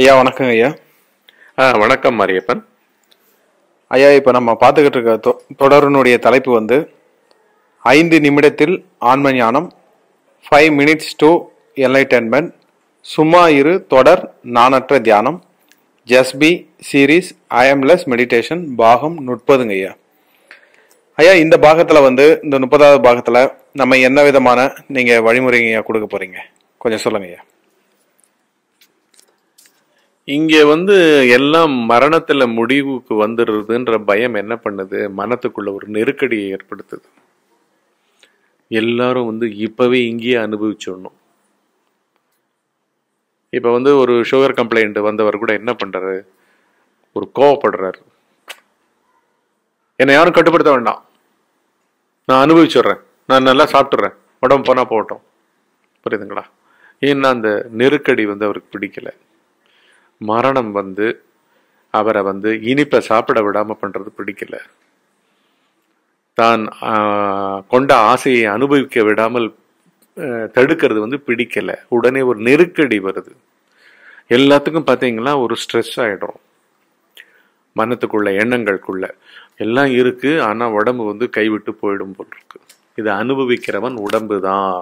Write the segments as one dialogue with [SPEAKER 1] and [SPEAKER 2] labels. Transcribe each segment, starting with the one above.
[SPEAKER 1] ஐயா வணக்கம் ஐயா ஆ வணக்கம் மாரியப்பன் ஐயா இப்போ நம்ம பார்த்துக்கிட்டு இருக்க தொடருனுடைய தலைப்பு வந்து ஐந்து நிமிடத்தில் ஆன்ம ஞானம் ஃபைவ் மினிட்ஸ் டு என்லைட்டன்மெண்ட் சும்மா இரு தொடர் நானற்ற தியானம் ஜஸ்பி சீரீஸ் ஐஎம்லெஸ் மெடிடேஷன் பாகம் முப்பதுங்க ஐயா ஐயா இந்த பாகத்தில் வந்து இந்த முப்பதாவது பாகத்தில் நம்ம என்ன விதமான நீங்கள் வழிமுறைங்க கொடுக்க போகிறீங்க கொஞ்சம் சொல்லுங்கள் ஐயா இங்கே வந்து எல்லாம் மரணத்தில் முடிவுக்கு வந்துடுறதுன்ற பயம் என்ன பண்ணுது மனத்துக்குள்ள ஒரு நெருக்கடியை ஏற்படுத்துது எல்லாரும் வந்து இப்போவே இங்கேயே அனுபவிச்சிடணும் இப்போ வந்து ஒரு சுகர் கம்ப்ளைண்ட் வந்தவர் கூட என்ன பண்ணுறாரு ஒரு கோவப்படுறாரு என்னை யாரும் கட்டுப்படுத்த வேண்டாம் நான் அனுபவிச்சுட்றேன் நான் நல்லா சாப்பிட்றேன் உடம்பு போனால் போகட்டும் புரியுதுங்களா ஏன்னா அந்த நெருக்கடி வந்து அவருக்கு பிடிக்கலை மரணம் வந்து அவரை வந்து இனிப்பை சாப்பிட விடாமல் பண்ணுறது பிடிக்கல தான் கொண்ட ஆசையை அனுபவிக்க விடாமல் தடுக்கிறது வந்து பிடிக்கலை உடனே ஒரு நெருக்கடி வருது எல்லாத்துக்கும் பார்த்தீங்கன்னா ஒரு ஸ்ட்ரெஸ் ஆகிடும் மனத்துக்குள்ள எண்ணங்களுக்குள்ள எல்லாம் இருக்குது ஆனால் உடம்பு வந்து கைவிட்டு போயிடும் போல் இருக்கு இதை அனுபவிக்கிறவன் உடம்பு தான்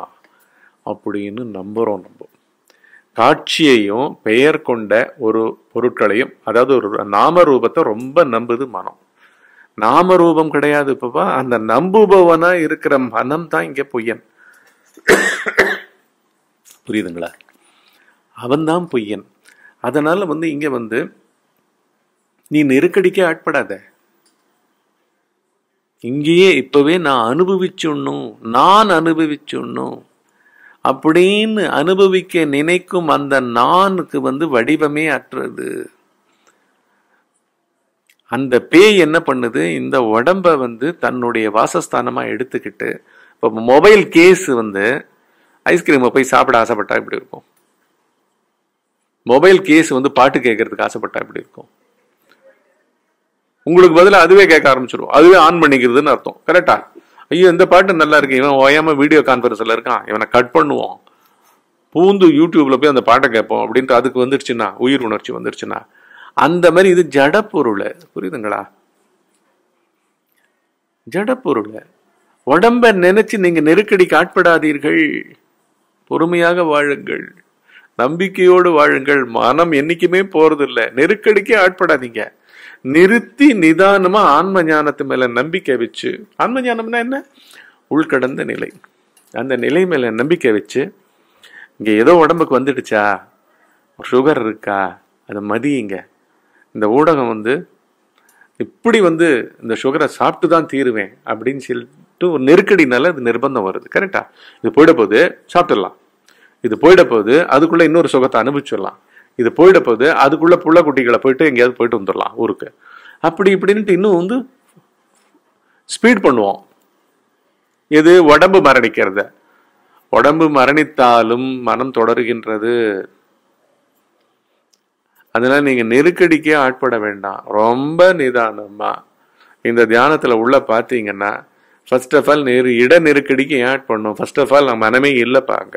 [SPEAKER 1] அப்படின்னு நம்புகிறோம் நம்ம காட்சியையும் பெயர் கொண்ட ஒரு பொருட்களையும் அதாவது ஒரு நாம ரூபத்தை ரொம்ப நம்புது மனம் நாம ரூபம் கிடையாது இப்பவா அந்த நம்புபவனா இருக்கிற மனம் தான் இங்க பொய்யன் புரியுதுங்களா அவன்தான் பொய்யன் அதனால வந்து இங்க வந்து நீ நெருக்கடிக்கே ஆட்படாத இங்கேயே இப்பவே நான் அனுபவிச்சுடணும் நான் அனுபவிச்சுடணும் அப்படின்னு அனுபவிக்க நினைக்கும் அந்த நானுக்கு வந்து வடிவமே அற்றது அந்த பேய் என்ன பண்ணுது இந்த உடம்ப வந்து தன்னுடைய வாசஸ்தானமா எடுத்துக்கிட்டு இப்போ மொபைல் கேஸ் வந்து ஐஸ்கிரீமை போய் சாப்பிட ஆசைப்பட்டா இப்படி இருக்கும் மொபைல் கேஸ் வந்து பாட்டு கேட்கறதுக்கு ஆசைப்பட்டா இப்படி இருக்கும் உங்களுக்கு பதிலாக அதுவே கேட்க ஆரம்பிச்சிடும் அதுவே ஆன் பண்ணிக்கிறதுன்னு அர்த்தம் கரெக்டா ஐயோ இந்த பாட்டு நல்லா இருக்கு இவன் ஓயாம வீடியோ கான்ஃபரன்ஸ்ல இருக்கான் இவனை கட் பண்ணுவோம் பூந்து யூடியூப்ல போய் அந்த பாட்டை கேட்போம் அப்படின்ட்டு அதுக்கு வந்துருச்சுன்னா உயிர் உணர்ச்சி வந்துருச்சுன்னா அந்த மாதிரி இது ஜட பொருள் புரியுதுங்களா ஜட பொருள் உடம்ப நினைச்சு நீங்க நெருக்கடிக்கு ஆட்படாதீர்கள் பொறுமையாக வாழுங்கள் நம்பிக்கையோடு வாழுங்கள் மனம் என்னைக்குமே போறதில்லை நெருக்கடிக்கே ஆட்படாதீங்க நிறுத்தி நிதானமா ஆன்ம ஞானத்து மேல நம்பிக்கை வச்சு ஆன்ம ஞானம்னா என்ன உள்கடந்த நிலை அந்த நிலை மேல நம்பிக்கை வச்சு இங்க ஏதோ உடம்புக்கு வந்துடுச்சா சுகர் இருக்கா அதை மதியுங்க இந்த ஊடகம் வந்து இப்படி வந்து இந்த சுகரை சாப்பிட்டு தான் தீருவேன் அப்படின்னு சொல்லிட்டு ஒரு நெருக்கடினால அது நிர்பந்தம் வருது கரெக்டா இது போயிட போது சாப்பிட்டுடலாம் இது போயிட போகுது அதுக்குள்ளே இன்னொரு சுகத்தை அனுபவிச்சிடலாம் இது போயிட போகுது அதுக்குள்ளே புள்ள குட்டிகளை போயிட்டு எங்கேயாவது போயிட்டு வந்துடலாம் ஊருக்கு அப்படி இப்படின்ட்டு இன்னும் வந்து ஸ்பீட் பண்ணுவோம் இது உடம்பு மரணிக்கிறது உடம்பு மரணித்தாலும் மனம் தொடர்கின்றது அதனால் நீங்கள் நெருக்கடிக்கே ஆட்பட வேண்டாம் ரொம்ப நிதானமாக இந்த தியானத்தில் உள்ளே பார்த்தீங்கன்னா ஃபர்ஸ்ட் ஆஃப் ஆல் நெரு இட நெருக்கடிக்கு ஏன் ஆட் பண்ணும் ஃபர்ஸ்ட் ஆஃப் ஆல் நம்ம மனமே இல்லைப்பாங்க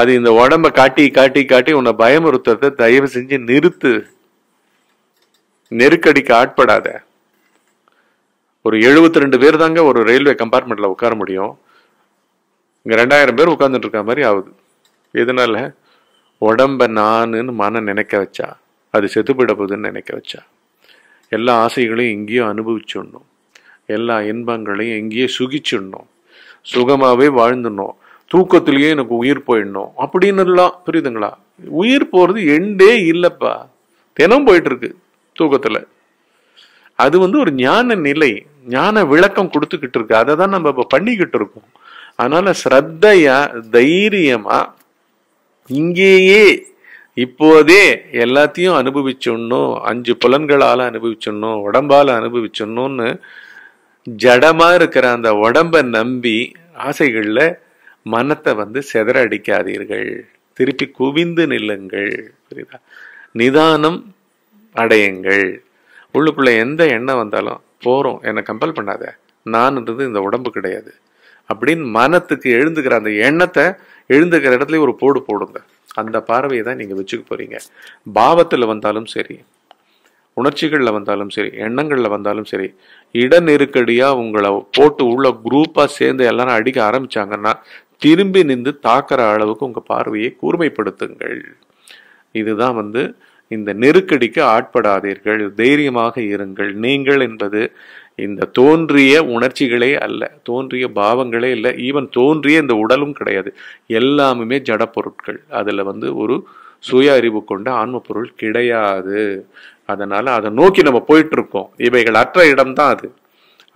[SPEAKER 1] அது இந்த உடம்ப காட்டி காட்டி காட்டி உன்னை பயமுறுத்துறத தயவு செஞ்சு நிறுத்து நெருக்கடிக்கு ஆட்படாத ஒரு எழுபத்தி ரெண்டு பேர் தாங்க ஒரு ரயில்வே கம்பார்ட்மெண்ட்ல உட்கார முடியும் இங்க ரெண்டாயிரம் பேர் உட்கார்ந்துட்டு இருக்க மாதிரி ஆகுது எதனால உடம்ப நானுன்னு மன நினைக்க வச்சா அது செத்து போயிட போகுதுன்னு நினைக்க வச்சா எல்லா ஆசைகளையும் எங்கேயோ அனுபவிச்சுடணும் எல்லா இன்பங்களையும் எங்கேயோ சுகிச்சுடணும் சுகமாகவே வாழ்ந்துடணும் தூக்கத்திலேயே எனக்கு உயிர் போயிடணும் அப்படின்னுலாம் புரியுதுங்களா உயிர் போகிறது எண்டே இல்லைப்பா தினம் போயிட்டுருக்கு தூக்கத்தில் அது வந்து ஒரு ஞான நிலை ஞான விளக்கம் கொடுத்துக்கிட்டு இருக்கு அதை தான் நம்ம இப்போ பண்ணிக்கிட்டு இருக்கோம் அதனால ஸ்ரத்தையா தைரியமா இங்கேயே இப்போதே எல்லாத்தையும் அனுபவிச்சிடணும் அஞ்சு புலன்களால் அனுபவிச்சிடணும் உடம்பால் அனுபவிச்சிடணும்னு ஜடமாக இருக்கிற அந்த உடம்பை நம்பி ஆசைகளில் மனத்தை வந்து செதறடிக்காதீர்கள் அடிக்காதீர்கள் திருப்பி குவிந்து நில்லுங்கள் புரியுதா நிதானம் அடையுங்கள் உள்ளுக்குள்ள எந்த எண்ணம் வந்தாலும் போகிறோம் என்னை கம்பல் பண்ணாத நான்ன்றது இந்த உடம்பு கிடையாது அப்படின்னு மனத்துக்கு எழுந்துக்கிற அந்த எண்ணத்தை எழுந்துக்கிற இடத்துல ஒரு போடு போடுங்க அந்த பார்வையை தான் நீங்கள் வச்சுக்க போறீங்க பாவத்தில் வந்தாலும் சரி உணர்ச்சிகளில் வந்தாலும் சரி எண்ணங்களில் வந்தாலும் சரி இட நெருக்கடியாக உங்களை போட்டு உள்ள குரூப்பாக சேர்ந்து எல்லாரும் அடிக்க ஆரம்பிச்சாங்கன்னா திரும்பி நின்று தாக்கிற அளவுக்கு உங்கள் பார்வையை கூர்மைப்படுத்துங்கள் இதுதான் வந்து இந்த நெருக்கடிக்கு ஆட்படாதீர்கள் தைரியமாக இருங்கள் நீங்கள் என்பது இந்த தோன்றிய உணர்ச்சிகளே அல்ல தோன்றிய பாவங்களே இல்லை ஈவன் தோன்றிய இந்த உடலும் கிடையாது எல்லாமுமே ஜட பொருட்கள் அதில் வந்து ஒரு சுய அறிவு கொண்ட ஆன்ம பொருள் கிடையாது அதனால் அதை நோக்கி நம்ம போயிட்டுருக்கோம் இவைகள் அற்ற இடம்தான் அது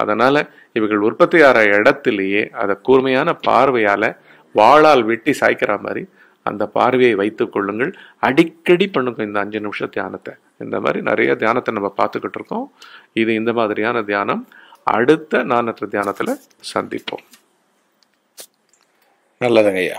[SPEAKER 1] அதனால் இவர்கள் உற்பத்தி ஆகிற இடத்திலேயே அதை கூர்மையான பார்வையால் வாழால் வெட்டி சாய்க்கிற மாதிரி அந்த பார்வையை வைத்து கொள்ளுங்கள் அடிக்கடி பண்ணுங்க இந்த அஞ்சு நிமிஷம் தியானத்தை இந்த மாதிரி நிறைய தியானத்தை நம்ம பார்த்துக்கிட்டு இருக்கோம் இது இந்த மாதிரியான தியானம் அடுத்த நானற்ற தியானத்தில் சந்திப்போம் நல்லதுங்க ஐயா